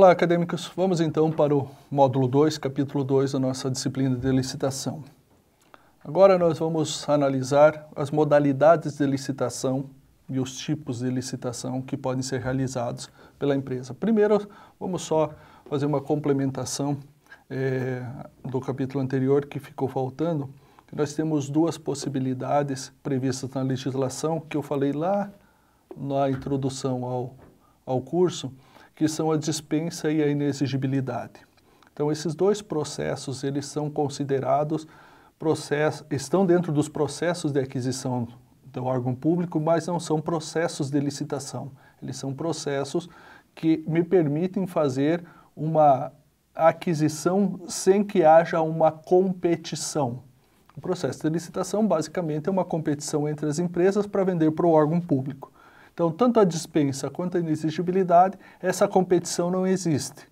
Olá, acadêmicos. Vamos então para o módulo 2, capítulo 2 da nossa disciplina de licitação. Agora nós vamos analisar as modalidades de licitação e os tipos de licitação que podem ser realizados pela empresa. Primeiro, vamos só fazer uma complementação é, do capítulo anterior que ficou faltando. Nós temos duas possibilidades previstas na legislação que eu falei lá na introdução ao, ao curso que são a dispensa e a inexigibilidade. Então, esses dois processos, eles são considerados processos, estão dentro dos processos de aquisição do órgão público, mas não são processos de licitação. Eles são processos que me permitem fazer uma aquisição sem que haja uma competição. O processo de licitação, basicamente, é uma competição entre as empresas para vender para o órgão público. Então, tanto a dispensa quanto a inexigibilidade, essa competição não existe.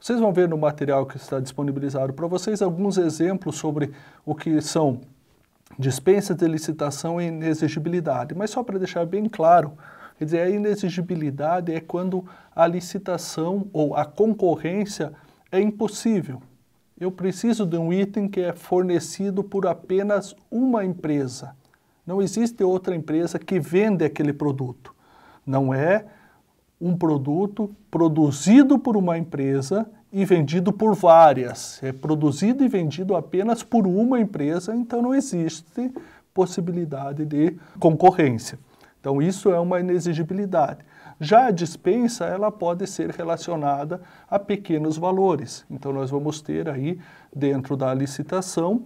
Vocês vão ver no material que está disponibilizado para vocês alguns exemplos sobre o que são dispensa de licitação e inexigibilidade. Mas só para deixar bem claro, quer dizer, a inexigibilidade é quando a licitação ou a concorrência é impossível. Eu preciso de um item que é fornecido por apenas uma empresa. Não existe outra empresa que vende aquele produto. Não é um produto produzido por uma empresa e vendido por várias. É produzido e vendido apenas por uma empresa, então não existe possibilidade de concorrência. Então isso é uma inexigibilidade. Já a dispensa, ela pode ser relacionada a pequenos valores. Então nós vamos ter aí dentro da licitação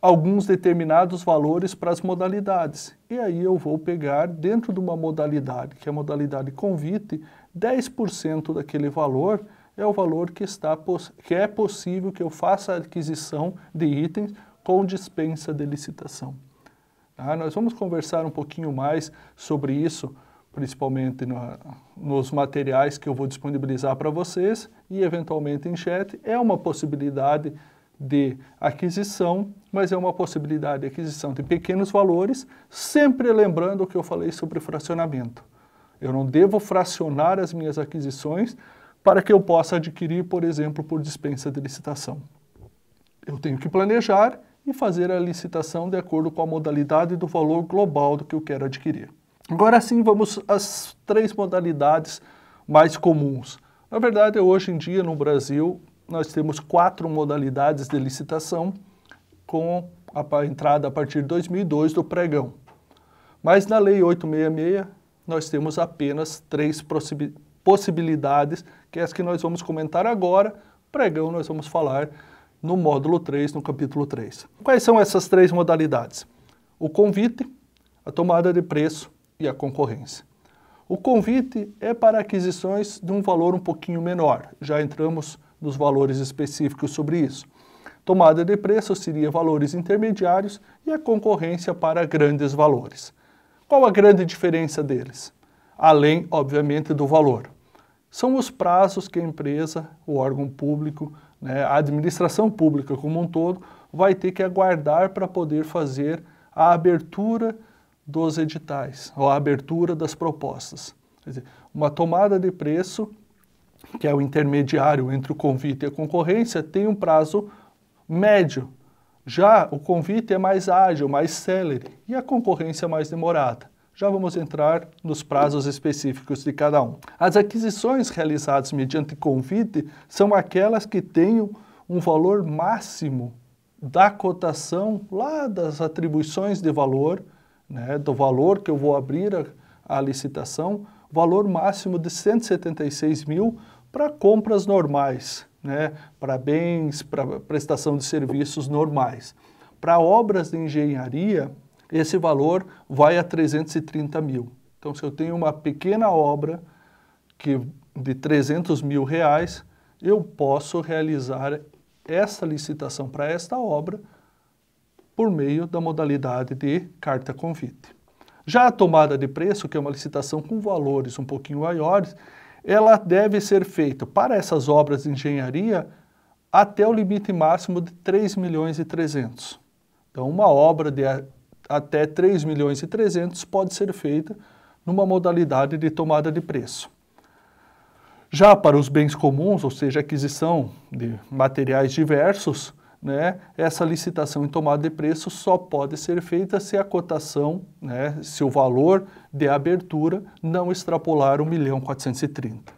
alguns determinados valores para as modalidades. E aí eu vou pegar, dentro de uma modalidade, que é a modalidade convite, 10% daquele valor é o valor que, está, que é possível que eu faça a aquisição de itens com dispensa de licitação. Ah, nós vamos conversar um pouquinho mais sobre isso, principalmente no, nos materiais que eu vou disponibilizar para vocês e eventualmente em chat. É uma possibilidade de aquisição, mas é uma possibilidade de aquisição de pequenos valores, sempre lembrando o que eu falei sobre fracionamento. Eu não devo fracionar as minhas aquisições para que eu possa adquirir, por exemplo, por dispensa de licitação. Eu tenho que planejar e fazer a licitação de acordo com a modalidade do valor global do que eu quero adquirir. Agora sim, vamos às três modalidades mais comuns. Na verdade, hoje em dia no Brasil, nós temos quatro modalidades de licitação com a entrada a partir de 2002 do pregão. Mas na Lei 866 nós temos apenas três possibilidades, que é as que nós vamos comentar agora. Pregão nós vamos falar no módulo 3, no capítulo 3. Quais são essas três modalidades? O convite, a tomada de preço e a concorrência. O convite é para aquisições de um valor um pouquinho menor. Já entramos dos valores específicos sobre isso. Tomada de preço seria valores intermediários e a concorrência para grandes valores. Qual a grande diferença deles? Além, obviamente, do valor. São os prazos que a empresa, o órgão público, né, a administração pública como um todo, vai ter que aguardar para poder fazer a abertura dos editais, ou a abertura das propostas. Quer dizer, uma tomada de preço que é o intermediário entre o convite e a concorrência, tem um prazo médio. Já o convite é mais ágil, mais célere, e a concorrência é mais demorada. Já vamos entrar nos prazos específicos de cada um. As aquisições realizadas mediante convite são aquelas que tenham um valor máximo da cotação lá das atribuições de valor, né, do valor que eu vou abrir a, a licitação, valor máximo de 176 mil para compras normais, né, para bens, para prestação de serviços normais. Para obras de engenharia, esse valor vai a 330 mil. Então, se eu tenho uma pequena obra que de 300 mil reais, eu posso realizar essa licitação para esta obra por meio da modalidade de carta convite. Já a tomada de preço, que é uma licitação com valores um pouquinho maiores, ela deve ser feita para essas obras de engenharia até o limite máximo de 3 milhões e 300. Então, uma obra de até 3 milhões e 300 pode ser feita numa modalidade de tomada de preço. Já para os bens comuns, ou seja, aquisição de materiais diversos, né, essa licitação em tomada de preço só pode ser feita se a cotação, né, se o valor de abertura não extrapolar 1 milhão 430.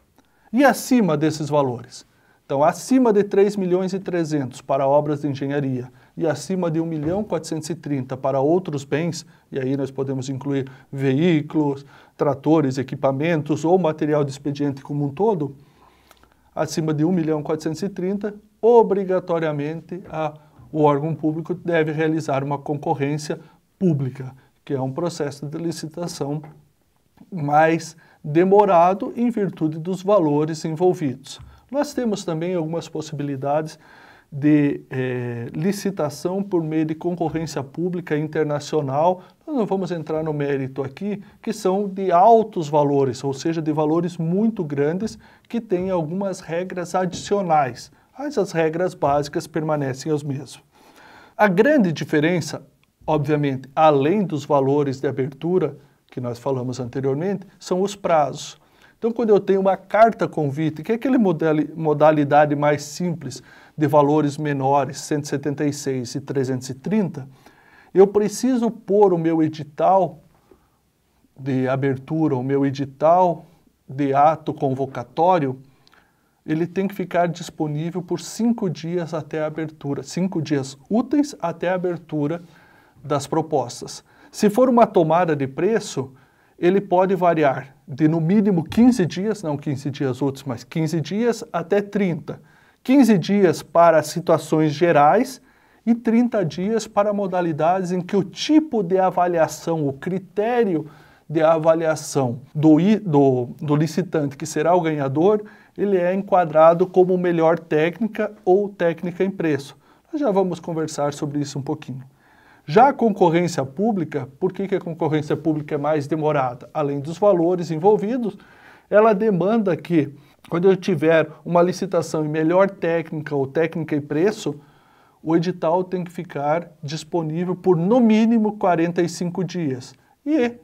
E acima desses valores? Então, acima de 3 milhões e 300 para obras de engenharia e acima de 1 milhão 430 para outros bens, e aí nós podemos incluir veículos, tratores, equipamentos ou material de expediente como um todo, acima de 1 milhão 430, obrigatoriamente a, o órgão público deve realizar uma concorrência pública, que é um processo de licitação mais demorado em virtude dos valores envolvidos. Nós temos também algumas possibilidades de eh, licitação por meio de concorrência pública internacional, nós não vamos entrar no mérito aqui, que são de altos valores, ou seja, de valores muito grandes, que têm algumas regras adicionais mas as regras básicas permanecem as mesmas. A grande diferença, obviamente, além dos valores de abertura que nós falamos anteriormente, são os prazos. Então, quando eu tenho uma carta convite, que é aquele modalidade mais simples de valores menores, 176 e 330, eu preciso pôr o meu edital de abertura, o meu edital de ato convocatório ele tem que ficar disponível por cinco dias até a abertura, cinco dias úteis até a abertura das propostas. Se for uma tomada de preço, ele pode variar de no mínimo 15 dias, não 15 dias úteis, mas 15 dias até 30. 15 dias para situações gerais e 30 dias para modalidades em que o tipo de avaliação, o critério de avaliação do, do, do licitante, que será o ganhador, ele é enquadrado como melhor técnica ou técnica em preço. Nós já vamos conversar sobre isso um pouquinho. Já a concorrência pública, por que, que a concorrência pública é mais demorada? Além dos valores envolvidos, ela demanda que, quando eu tiver uma licitação em melhor técnica ou técnica e preço, o edital tem que ficar disponível por no mínimo 45 dias. E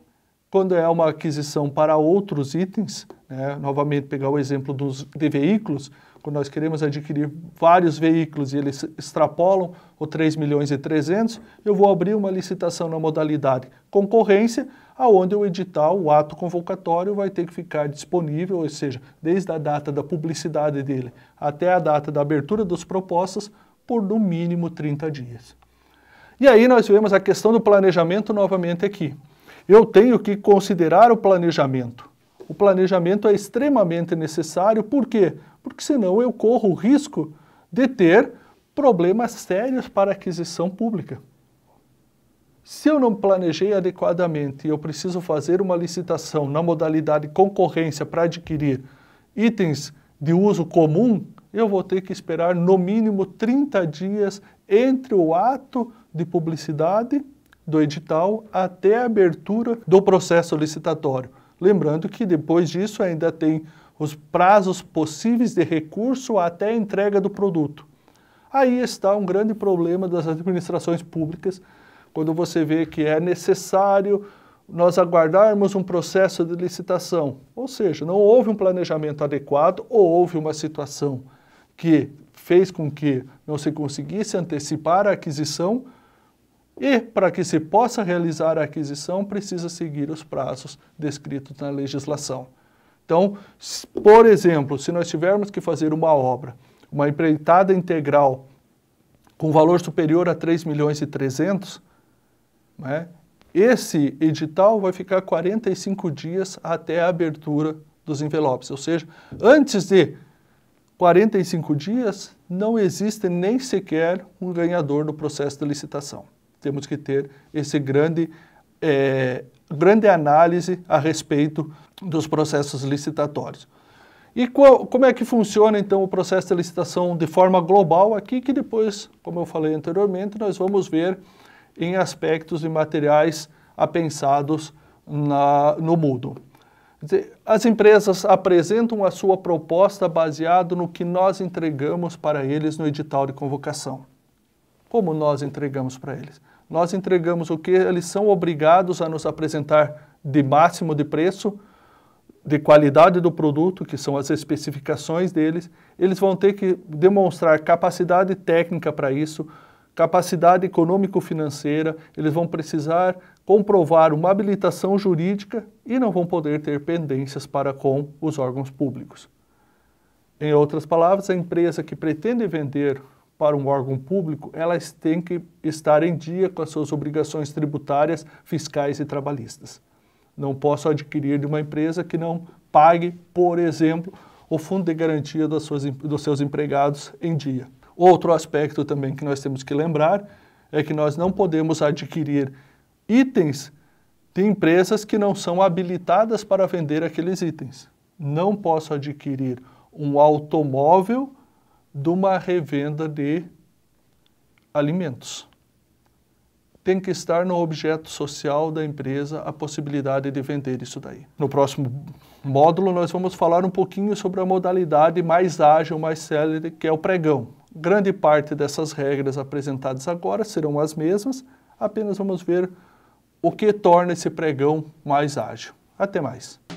quando é uma aquisição para outros itens, né, novamente pegar o exemplo dos, de veículos, quando nós queremos adquirir vários veículos e eles extrapolam o 3 milhões e 300, eu vou abrir uma licitação na modalidade concorrência, aonde o edital, o ato convocatório, vai ter que ficar disponível, ou seja, desde a data da publicidade dele até a data da abertura dos propostas, por no mínimo 30 dias. E aí nós vemos a questão do planejamento novamente aqui eu tenho que considerar o planejamento. O planejamento é extremamente necessário, por quê? Porque senão eu corro o risco de ter problemas sérios para aquisição pública. Se eu não planejei adequadamente e eu preciso fazer uma licitação na modalidade concorrência para adquirir itens de uso comum, eu vou ter que esperar no mínimo 30 dias entre o ato de publicidade do edital até a abertura do processo licitatório. Lembrando que depois disso ainda tem os prazos possíveis de recurso até a entrega do produto. Aí está um grande problema das administrações públicas, quando você vê que é necessário nós aguardarmos um processo de licitação. Ou seja, não houve um planejamento adequado ou houve uma situação que fez com que não se conseguisse antecipar a aquisição e, para que se possa realizar a aquisição, precisa seguir os prazos descritos na legislação. Então, por exemplo, se nós tivermos que fazer uma obra, uma empreitada integral com valor superior a 3 milhões e 300, né, esse edital vai ficar 45 dias até a abertura dos envelopes. Ou seja, antes de 45 dias, não existe nem sequer um ganhador do processo de licitação temos que ter esse grande, é, grande análise a respeito dos processos licitatórios. E qual, como é que funciona então o processo de licitação de forma global aqui, que depois, como eu falei anteriormente, nós vamos ver em aspectos e materiais apensados na, no Moodle. As empresas apresentam a sua proposta baseado no que nós entregamos para eles no edital de convocação. Como nós entregamos para eles? Nós entregamos o que eles são obrigados a nos apresentar de máximo de preço, de qualidade do produto, que são as especificações deles. Eles vão ter que demonstrar capacidade técnica para isso, capacidade econômico-financeira, eles vão precisar comprovar uma habilitação jurídica e não vão poder ter pendências para com os órgãos públicos. Em outras palavras, a empresa que pretende vender para um órgão público, elas têm que estar em dia com as suas obrigações tributárias, fiscais e trabalhistas. Não posso adquirir de uma empresa que não pague, por exemplo, o fundo de garantia das suas, dos seus empregados em dia. Outro aspecto também que nós temos que lembrar é que nós não podemos adquirir itens de empresas que não são habilitadas para vender aqueles itens. Não posso adquirir um automóvel de uma revenda de alimentos. Tem que estar no objeto social da empresa a possibilidade de vender isso daí. No próximo módulo, nós vamos falar um pouquinho sobre a modalidade mais ágil, mais célere, que é o pregão. Grande parte dessas regras apresentadas agora serão as mesmas, apenas vamos ver o que torna esse pregão mais ágil. Até mais.